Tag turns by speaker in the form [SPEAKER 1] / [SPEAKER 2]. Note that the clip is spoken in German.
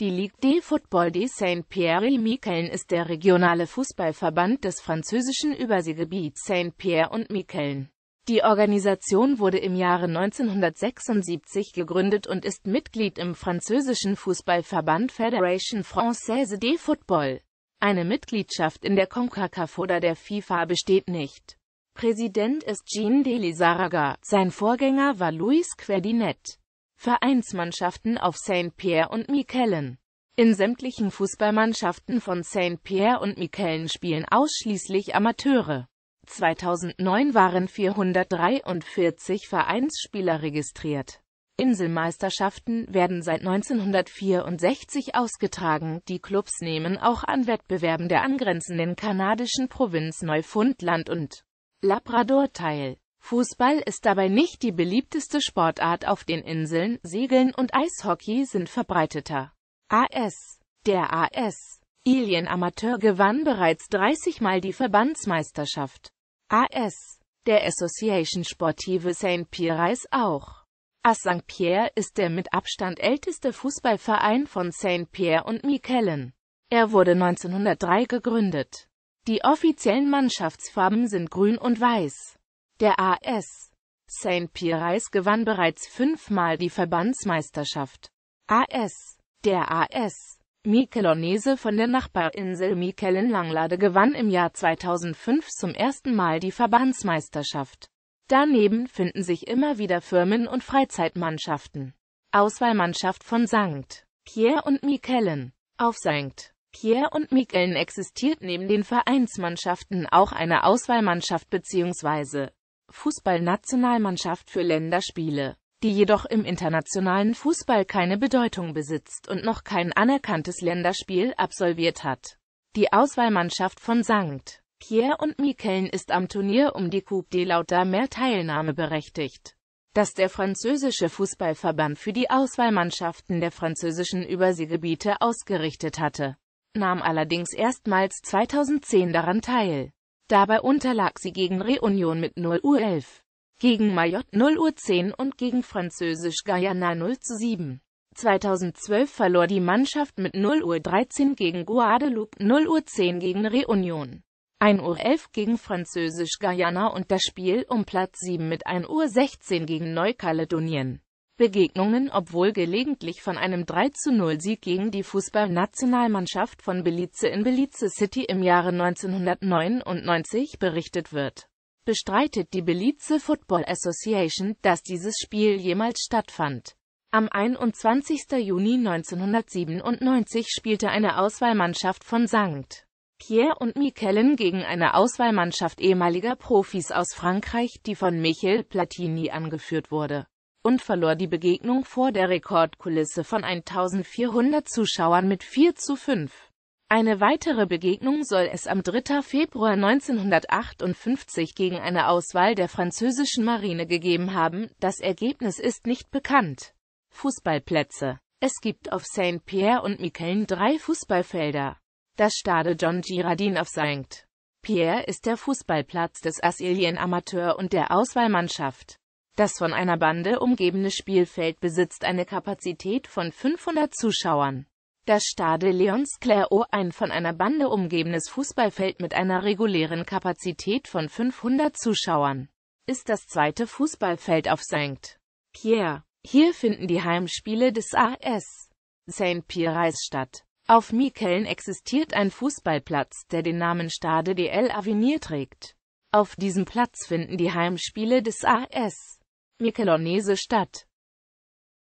[SPEAKER 1] Die Ligue des Football de Saint-Pierre-et-Miquelon ist der regionale Fußballverband des französischen Überseegebiets Saint-Pierre und Miquelon. Die Organisation wurde im Jahre 1976 gegründet und ist Mitglied im französischen Fußballverband Fédération Française de Football. Eine Mitgliedschaft in der CONCACAF oder der FIFA besteht nicht. Präsident ist Jean Delisaraga, sein Vorgänger war Louis Querdinet. Vereinsmannschaften auf St. Pierre und Miquelon. In sämtlichen Fußballmannschaften von St. Pierre und Miquelon spielen ausschließlich Amateure. 2009 waren 443 Vereinsspieler registriert. Inselmeisterschaften werden seit 1964 ausgetragen, die Clubs nehmen auch an Wettbewerben der angrenzenden kanadischen Provinz Neufundland und Labrador teil. Fußball ist dabei nicht die beliebteste Sportart auf den Inseln, Segeln und Eishockey sind verbreiteter. AS Der AS Ilien Amateur gewann bereits 30 Mal die Verbandsmeisterschaft. AS Der Association Sportive St. ist auch. AS St. Pierre ist der mit Abstand älteste Fußballverein von St. Pierre und Miquelon. Er wurde 1903 gegründet. Die offiziellen Mannschaftsfarben sind grün und weiß. Der AS St. Pireis gewann bereits fünfmal die Verbandsmeisterschaft. AS Der AS Mikelonese von der Nachbarinsel Mikelen-Langlade gewann im Jahr 2005 zum ersten Mal die Verbandsmeisterschaft. Daneben finden sich immer wieder Firmen- und Freizeitmannschaften. Auswahlmannschaft von St. Pierre und Mikellen. Auf St. Pierre und Mikellen existiert neben den Vereinsmannschaften auch eine Auswahlmannschaft bzw. Fußballnationalmannschaft für Länderspiele, die jedoch im internationalen Fußball keine Bedeutung besitzt und noch kein anerkanntes Länderspiel absolviert hat. Die Auswahlmannschaft von St. Pierre und Miquelon ist am Turnier um die Coupe de Teilnahme berechtigt. Dass der französische Fußballverband für die Auswahlmannschaften der französischen Überseegebiete ausgerichtet hatte, nahm allerdings erstmals 2010 daran teil. Dabei unterlag sie gegen Reunion mit 0 Uhr 11, gegen Mayotte 0 Uhr 10 und gegen Französisch Guyana 0 zu 7. 2012 verlor die Mannschaft mit 0 Uhr 13 gegen Guadeloupe, 0 Uhr 10 gegen Reunion, 1 Uhr 11 gegen Französisch Guyana und das Spiel um Platz 7 mit 1 Uhr 16 gegen Neukaledonien. Begegnungen, obwohl gelegentlich von einem 3-0-Sieg gegen die Fußballnationalmannschaft von Belize in Belize City im Jahre 1999 berichtet wird. Bestreitet die Belize Football Association, dass dieses Spiel jemals stattfand. Am 21. Juni 1997 spielte eine Auswahlmannschaft von St. Pierre und Miquelon gegen eine Auswahlmannschaft ehemaliger Profis aus Frankreich, die von Michel Platini angeführt wurde und verlor die Begegnung vor der Rekordkulisse von 1400 Zuschauern mit 4 zu 5. Eine weitere Begegnung soll es am 3. Februar 1958 gegen eine Auswahl der französischen Marine gegeben haben, das Ergebnis ist nicht bekannt. Fußballplätze Es gibt auf saint Pierre und Miquelon drei Fußballfelder. Das Stade John Girardin auf saint Pierre ist der Fußballplatz des Assilien Amateur und der Auswahlmannschaft. Das von einer Bande umgebene Spielfeld besitzt eine Kapazität von 500 Zuschauern. Das Stade Leons Clairot, ein von einer Bande umgebenes Fußballfeld mit einer regulären Kapazität von 500 Zuschauern, ist das zweite Fußballfeld auf St. Pierre. Hier finden die Heimspiele des AS St. Pierreis statt. Auf Mikeln existiert ein Fußballplatz, der den Namen Stade de l'Avenir trägt. Auf diesem Platz finden die Heimspiele des AS Mykelonese statt